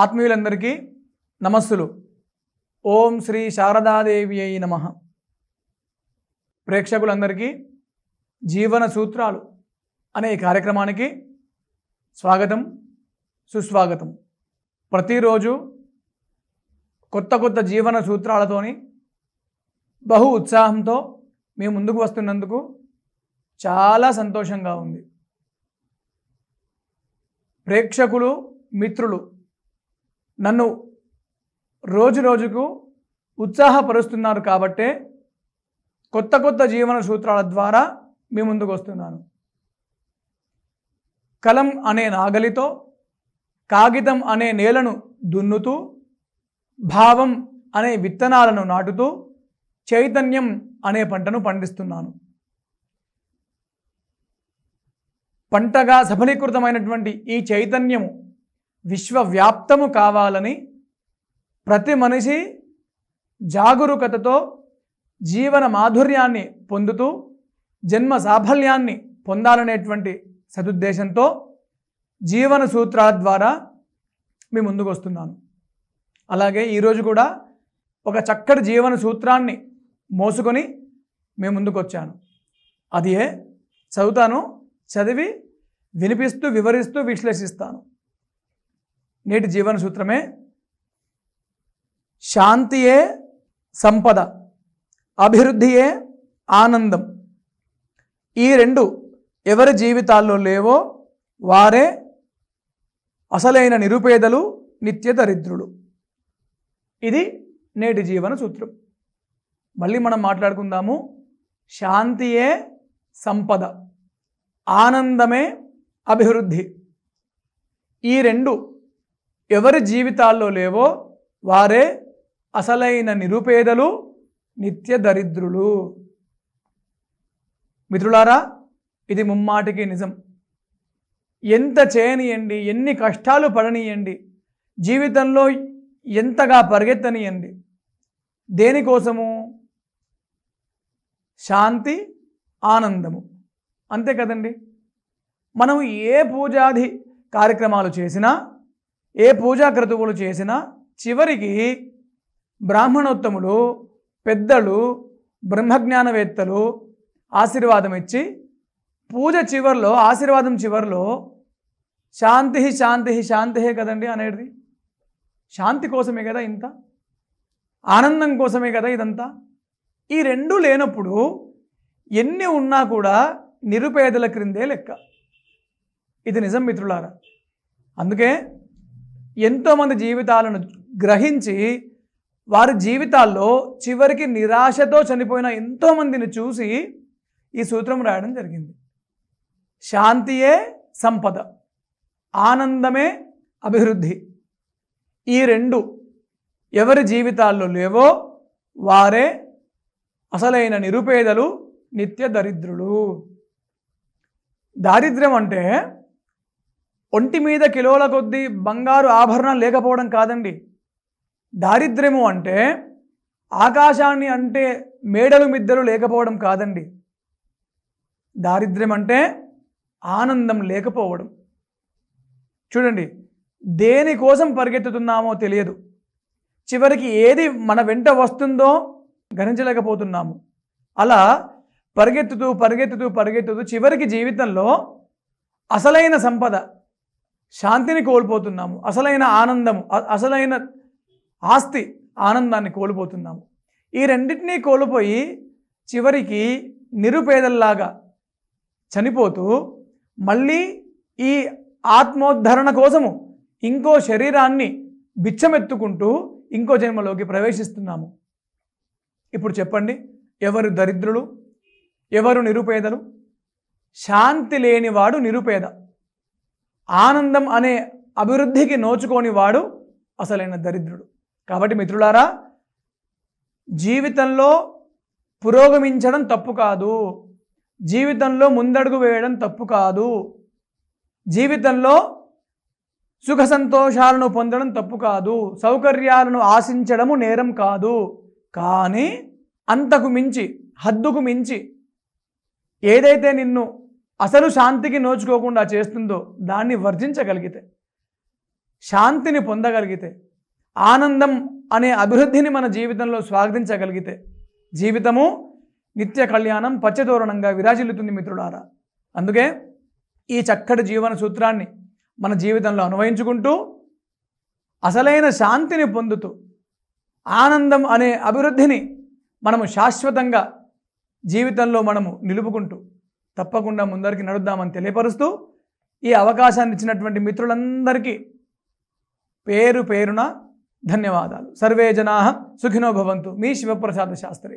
ఆత్మీయులందరికీ నమస్సులు ఓం శ్రీ శారదాదేవి అయి నమ ప్రేక్షకులందరికీ జీవన సూత్రాలు అనే కార్యక్రమానికి స్వాగతం సుస్వాగతం ప్రతిరోజు కొత్త కొత్త జీవన సూత్రాలతోని బహు ఉత్సాహంతో మేము ముందుకు వస్తున్నందుకు చాలా సంతోషంగా ఉంది ప్రేక్షకులు మిత్రులు నన్ను రోజు రోజుకు ఉత్సాహపరుస్తున్నారు కాబట్టే కొత్త కొత్త జీవన సూత్రాల ద్వారా మీ ముందుకు వస్తున్నాను కలం అనే నాగలితో కాగితం అనే నేలను దున్నుతూ భావం అనే విత్తనాలను నాటుతూ చైతన్యం అనే పంటను పండిస్తున్నాను పంటగా సఫలీకృతమైనటువంటి ఈ చైతన్యము విశ్వవ్యాప్తము కావాలని ప్రతి మనిషి జాగరూకతతో జీవన మాధుర్యాన్ని పొందుతూ జన్మ సాఫల్యాన్ని పొందాలనేటువంటి సదుద్దేశంతో జీవన సూత్రాల ద్వారా మీ ముందుకు వస్తున్నాను అలాగే ఈరోజు కూడా ఒక చక్కటి జీవన సూత్రాన్ని మోసుకొని మేము ముందుకు వచ్చాను అది ఏ చదువుతాను చదివి వినిపిస్తూ వివరిస్తూ విశ్లేషిస్తాను నేటి జీవన సూత్రమే శాంతియే సంపద అభివృద్ధియే ఆనందం ఈ రెండు ఎవరి జీవితాల్లో లేవో వారే అసలైన నిరుపేదలు నిత్య దరిద్రులు ఇది నేటి జీవన సూత్రం మళ్ళీ మనం మాట్లాడుకుందాము శాంతియే సంపద ఆనందమే అభివృద్ధి ఈ రెండు ఎవరి జీవితాల్లో లేవో వారే అసలైన నిరుపేదలు నిత్య దరిద్రులు మిత్రులారా ఇది ముమ్మాటికి నిజం ఎంత చేయనియండి ఎన్ని కష్టాలు పడనీయండి జీవితంలో ఎంతగా పరిగెత్తనియండి దేనికోసము శాంతి ఆనందము అంతే కదండి మనం ఏ పూజాది కార్యక్రమాలు చేసినా ఏ పూజా క్రతువులు చేసినా చివరికి బ్రాహ్మణోత్తములు పెద్దలు బ్రహ్మజ్ఞానవేత్తలు ఆశీర్వాదం ఇచ్చి పూజ చివరిలో ఆశీర్వాదం చివరిలో శాంతి శాంతి శాంతియే కదండి అనేది శాంతి కోసమే కదా ఇంత ఆనందం కోసమే కదా ఇదంతా ఈ రెండు లేనప్పుడు ఎన్ని ఉన్నా కూడా నిరుపేదల క్రిందే లెక్క ఇది నిజం మిత్రులారా అందుకే ఎంతోమంది జీవితాలను గ్రహించి వారి జీవితాల్లో చివరికి నిరాశతో చనిపోయిన ఎంతోమందిని చూసి ఈ సూత్రం రాయడం జరిగింది శాంతియే సంపద ఆనందమే అభివృద్ధి ఈ రెండు ఎవరి జీవితాల్లో లేవో వారే అసలైన నిరుపేదలు నిత్య దరిద్రులు దారిద్ర్యం అంటే ఒంటి మీద కిలోల కొద్దీ బంగారు ఆభరణం లేకపోవడం కాదండి దారిద్ర్యము అంటే ఆకాశాన్ని అంటే మేడలు మిద్దలు లేకపోవడం కాదండి దారిద్ర్యం అంటే ఆనందం లేకపోవడం చూడండి దేనికోసం పరిగెత్తుతున్నామో తెలియదు చివరికి ఏది మన వెంట వస్తుందో గణించలేకపోతున్నాము అలా పరిగెత్తుతూ పరిగెత్తుతూ పరిగెత్తుతూ చివరికి జీవితంలో అసలైన సంపద శాంతిని కోల్పోతున్నాము అసలైన ఆనందము అసలైన ఆస్తి ఆనందాన్ని కోల్పోతున్నాము ఈ రెండింటినీ కోల్పోయి చివరికి నిరుపేదల్లాగా చనిపోతూ మళ్ళీ ఈ ఆత్మోద్ధరణ కోసము ఇంకో శరీరాన్ని బిచ్చమెత్తుకుంటూ ఇంకో జన్మలోకి ప్రవేశిస్తున్నాము ఇప్పుడు చెప్పండి ఎవరు దరిద్రులు ఎవరు నిరుపేదలు శాంతి లేనివాడు నిరుపేద ఆనందం అనే అభివృద్ధికి నోచుకోని వాడు అసలైన దరిద్రుడు కాబట్టి మిత్రులారా జీవితంలో పురోగమించడం తప్పు కాదు జీవితంలో ముందడుగు వేయడం తప్పు కాదు జీవితంలో సుఖ సంతోషాలను పొందడం తప్పు కాదు సౌకర్యాలను ఆశించడము నేరం కాదు కానీ అంతకు మించి హద్దుకు మించి ఏదైతే నిన్ను అసలు శాంతికి నోచుకోకుండా చేస్తుందో దాన్ని వర్జించగలిగితే శాంతిని పొందగలిగితే ఆనందం అనే అభివృద్ధిని మన జీవితంలో స్వాగతించగలిగితే జీవితము నిత్య కళ్యాణం పచ్చదోరణంగా విరాజిల్లుతుంది మిత్రులారా అందుకే ఈ చక్కటి జీవన సూత్రాన్ని మన జీవితంలో అనువయించుకుంటూ అసలైన శాంతిని పొందుతూ ఆనందం అనే అభివృద్ధిని మనము శాశ్వతంగా జీవితంలో మనము నిలుపుకుంటూ తప్పకుండా ముందరికి నడుద్దామని తెలియపరుస్తూ ఈ అవకాశాన్ని ఇచ్చినటువంటి మిత్రులందరికీ పేరు పేరున ధన్యవాదాలు సర్వే జనా సుఖినో భవంతు మీ శివప్రసాద శాస్త్రి